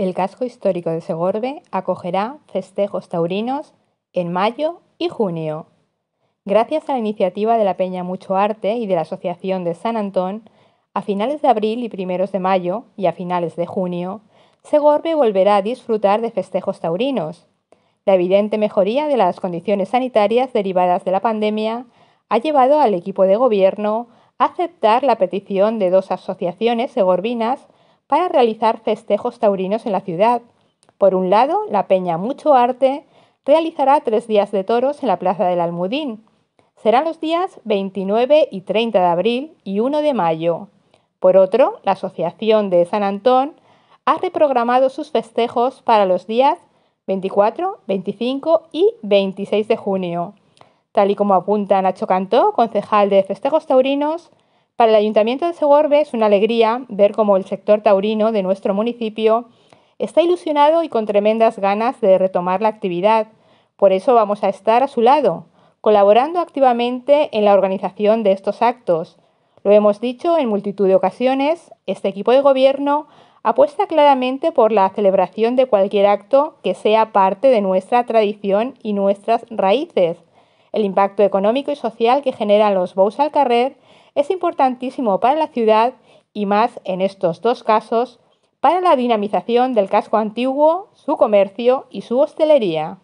el casco histórico de Segorbe acogerá festejos taurinos en mayo y junio. Gracias a la iniciativa de la Peña Mucho Arte y de la Asociación de San Antón, a finales de abril y primeros de mayo y a finales de junio, Segorbe volverá a disfrutar de festejos taurinos. La evidente mejoría de las condiciones sanitarias derivadas de la pandemia ha llevado al equipo de gobierno a aceptar la petición de dos asociaciones segorbinas para realizar festejos taurinos en la ciudad. Por un lado, la Peña Mucho Arte realizará tres días de toros en la Plaza del Almudín. Serán los días 29 y 30 de abril y 1 de mayo. Por otro, la Asociación de San Antón ha reprogramado sus festejos para los días 24, 25 y 26 de junio. Tal y como apunta Nacho Cantó, concejal de Festejos Taurinos, para el Ayuntamiento de Segorbe es una alegría ver cómo el sector taurino de nuestro municipio está ilusionado y con tremendas ganas de retomar la actividad. Por eso vamos a estar a su lado, colaborando activamente en la organización de estos actos. Lo hemos dicho en multitud de ocasiones, este equipo de gobierno apuesta claramente por la celebración de cualquier acto que sea parte de nuestra tradición y nuestras raíces. El impacto económico y social que generan los bous al carrer es importantísimo para la ciudad y más en estos dos casos para la dinamización del casco antiguo, su comercio y su hostelería.